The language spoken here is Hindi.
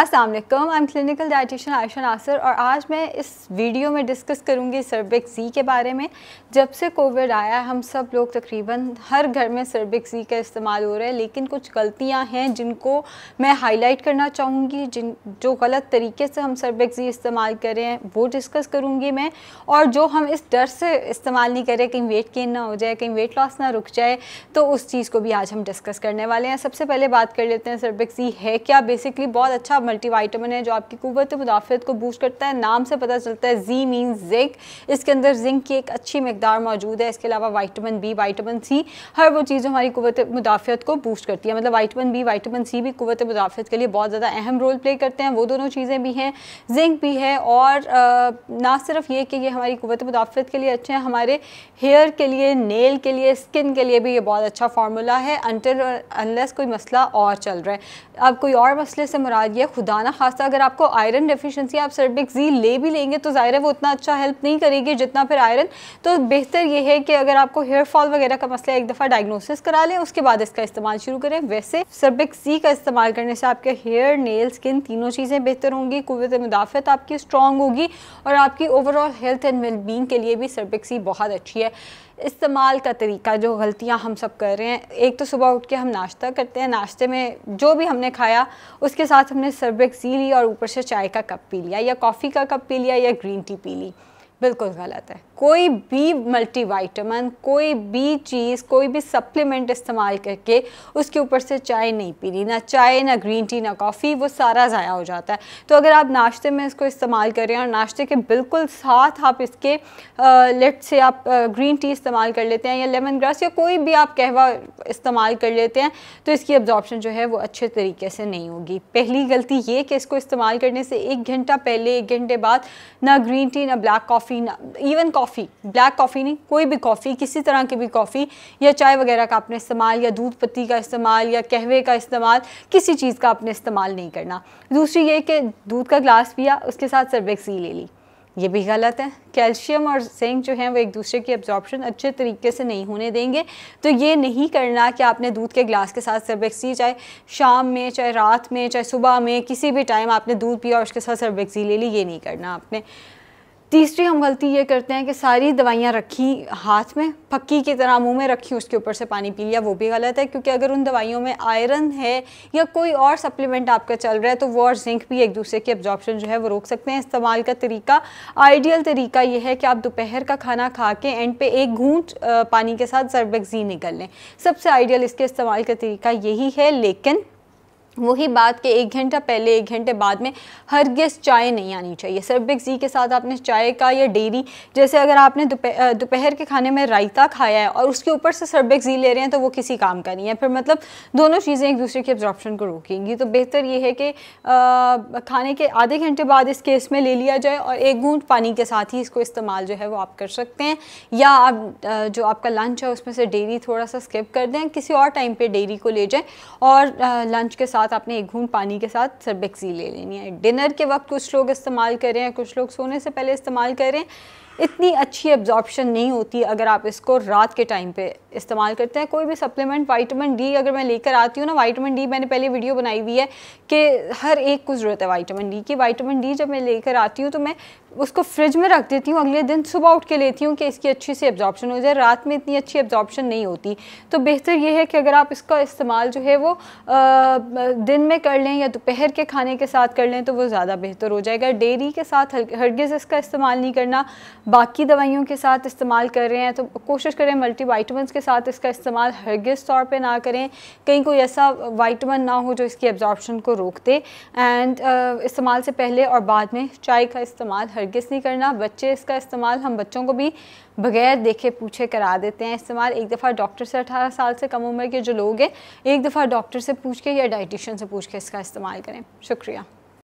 Aslam I am clinical dietitian Ayesha Nasar और आज मैं इस वीडियो में डिस्कस करूंगी सर्बिक जी के बारे में जब से कोविड आया है हम सब लोग तकरीबन हर घर में सर्बिक जी का इस्तेमाल हो रहा है लेकिन कुछ गलतियां हैं जिनको मैं हाईलाइट करना चाहूँगी जिन जो गलत तरीके से हम सर्बिक जी इस्तेमाल करें वो डिस्कस करूँगी मैं और जो हम इस डर से इस्तेमाल नहीं करें कहीं वेट गेन ना हो जाए कहीं वेट लॉस ना रुक जाए तो उस चीज़ को भी आज हम डिस्कस करने वाले हैं सबसे पहले बात कर लेते हैं सर्बिक जी है क्या बेसिकली बहुत अच्छा मल्टीवाइटामिन है जो आपकी कुत मुदाफ़त को बूस्ट करता है नाम से पता चलता है जी मीन जिंक इसके अंदर जिंक की एक अच्छी मकदार मौजूद है इसके अलावा वाइटामिन बी वाइटामिन सी हर वो चीज़ हमारी कुत मुदाफ़त को बूस्ट करती है मतलब वाइटामिन बी वाइटामिन सी भी कुत मुदाफ़त के लिए बहुत ज़्यादा अहम रोल प्ले करते हैं वो दोनों चीज़ें भी हैं जिंक भी है और ना सिर्फ ये कि ये हमारी कुत मुदाफ़त के लिए अच्छे हैं हमारे हेयर के लिए नेल के लिए स्किन के लिए भी ये बहुत अच्छा फार्मूला है अनटिल अनलेस कोई मसला और चल रहा है अब कोई और मसले से मुराद ये खुदा ना खासा अगर आपको आयरन डेफिशिएंसी आप सर्बिक जी ले भी लेंगे तो ज़ाहिर है वो उतना अच्छा हेल्प नहीं करेगी जितना फिर आयरन तो बेहतर ये है कि अगर आपको हेयर फॉल वगैरह का मसला एक दफ़ा डायग्नोसिस करा लें उसके बाद इसका इस्तेमाल शुरू करें वैसे सर्बिक सी का इस्तेमाल करने से आपके हेयर नेल स्किन तीनों चीज़ें बेहतर होंगी कुत मुदाफ़त आपकी स्ट्रॉन्ग होगी और आपकी ओवरऑल हेल्थ एंड वेलबींग के लिए भी सर्बिक सी बहुत अच्छी है इस्तेमाल का तरीका जो गलतियाँ हम सब कर रहे हैं एक तो सुबह उठ के हम नाश्ता करते हैं नाश्ते में जो भी हमने खाया उसके साथ हमने सरबे सी ली और ऊपर से चाय का कप पी लिया या कॉफ़ी का कप पी लिया या ग्रीन टी पी ली बिल्कुल गलत है कोई भी मल्टीविटामिन कोई भी चीज़ कोई भी सप्लीमेंट इस्तेमाल करके उसके ऊपर से चाय नहीं पी रही ना चाय ना ग्रीन टी ना कॉफ़ी वो सारा ज़ाया हो जाता है तो अगर आप नाश्ते में इसको इस्तेमाल करें और नाश्ते के बिल्कुल साथ आप इसके लेट से आप ग्रीन टी इस्तेमाल कर लेते हैं या लेमन ग्रास या कोई भी आप कहवा इस्तेमाल कर लेते हैं तो इसकी एब्जॉर्बशन जो है वो अच्छे तरीके से नहीं होगी पहली गलती ये कि इसको इस्तेमाल करने से एक घंटा पहले एक घंटे बाद ना ग्रीन टी ना ब्लैक कॉफ़ी कॉफ़ी ना इवन कॉफ़ी ब्लैक कॉफ़ी नहीं कोई भी कॉफ़ी किसी तरह की भी कॉफ़ी या चाय वगैरह का आपने इस्तेमाल या दूध पत्ती का इस्तेमाल या कहवे का इस्तेमाल किसी चीज़ का आपने इस्तेमाल नहीं करना दूसरी ये कि दूध का ग्लास पिया उसके साथ सर्वेक्सी ले ली ये भी गलत है कैल्शियम और जिंक जो है वो एक दूसरे की एब्जॉर्प्शन अच्छे तरीके से नहीं होने देंगे तो ये नहीं करना कि आपने दूध के ग्लास के साथ सर्वेक्सी चाहे शाम में चाहे रात में चाहे सुबह में किसी भी टाइम आपने दूध पिया और उसके साथ सर्वेक्सी ले ली ये नहीं करना आपने तीसरी हम गलती ये करते हैं कि सारी दवाइयाँ रखी हाथ में पक्की की तरह मुंह में रखी उसके ऊपर से पानी पी लिया वो भी गलत है क्योंकि अगर उन दवाइयों में आयरन है या कोई और सप्लीमेंट आपका चल रहा है तो वो और जिंक भी एक दूसरे के एब्जॉर्प्शन जो है वो रोक सकते हैं इस्तेमाल का तरीका आइडियल तरीका ये है कि आप दोपहर का खाना खा के एंड पे एक घूंट पानी के साथ सरबेक्जी निकल लें सबसे आइडियल इसके इस्तेमाल का तरीका यही है लेकिन वही बात कि एक घंटा पहले एक घंटे बाद में हर गेस चाय नहीं आनी चाहिए सरबिक जी के साथ आपने चाय का या डेरी जैसे अगर आपने दोपहर के खाने में रायता खाया है और उसके ऊपर से सरबिक जी ले रहे हैं तो वो किसी काम का नहीं है फिर मतलब दोनों चीज़ें एक दूसरे की एब्जॉर्प्शन को रोकेंगी तो बेहतर ये है कि आ, खाने के आधे घंटे बाद इस केस में ले लिया जाए और एक घूंट पानी के साथ ही इसको इस्तेमाल जो है वो आप कर सकते हैं या आप जो आपका लंच है उसमें से डेरी थोड़ा सा स्किप कर दें किसी और टाइम पर डेरी को ले जाएँ और लंच के साथ साथ आपने एक घूंट पानी के साथ सरबेक्सी ले लेनी है डिनर के वक्त कुछ लोग इस्तेमाल करें कुछ लोग सोने से पहले इस्तेमाल करें इतनी अच्छी एब्जॉर्बशन नहीं होती अगर आप इसको रात के टाइम पे इस्तेमाल करते हैं कोई भी सप्लीमेंट वाइटामिन डी अगर मैं लेकर आती हूँ ना वाइटामिन डी मैंने पहले वीडियो बनाई हुई है कि हर एक को ज़रूरत है वाइटामिन डी की वाइटामिन डी जब मैं लेकर आती हूँ तो मैं उसको फ्रिज में रख देती हूँ अगले दिन सुबह उठ के लेती हूँ कि इसकी अच्छी सी एब्जॉर्बशन हो जाए रात में इतनी अच्छी एब्जॉर्बशन नहीं होती तो बेहतर यह है कि अगर आप इसका इस्तेमाल जो है वो दिन में कर लें या दोपहर के खाने के साथ कर लें तो वो ज़्यादा बेहतर हो जाएगा डेयरी के साथ हरगज़ इसका इस्तेमाल नहीं करना बाकी दवाइयों के साथ इस्तेमाल कर रहे हैं तो कोशिश करें मल्टी वाइटमिन के साथ इसका इस्तेमाल हरगिज़ तौर पर ना करें कहीं कोई ऐसा वाइटमिन ना हो जो इसकी एब्जॉर्बशन को रोक दे एंड इस्तेमाल से पहले और बाद में चाय का इस्तेमाल हरगिज़ नहीं करना बच्चे इसका इस्तेमाल हम बच्चों को भी बगैर देखे पूछे करा देते हैं इस्तेमाल एक दफ़ा डॉक्टर से अठारह साल से कम उम्र के जो लोग हैं एक दफ़ा डॉक्टर से पूछ के या डाइटिशन से पूछ के इसका इस्तेमाल करें शुक्रिया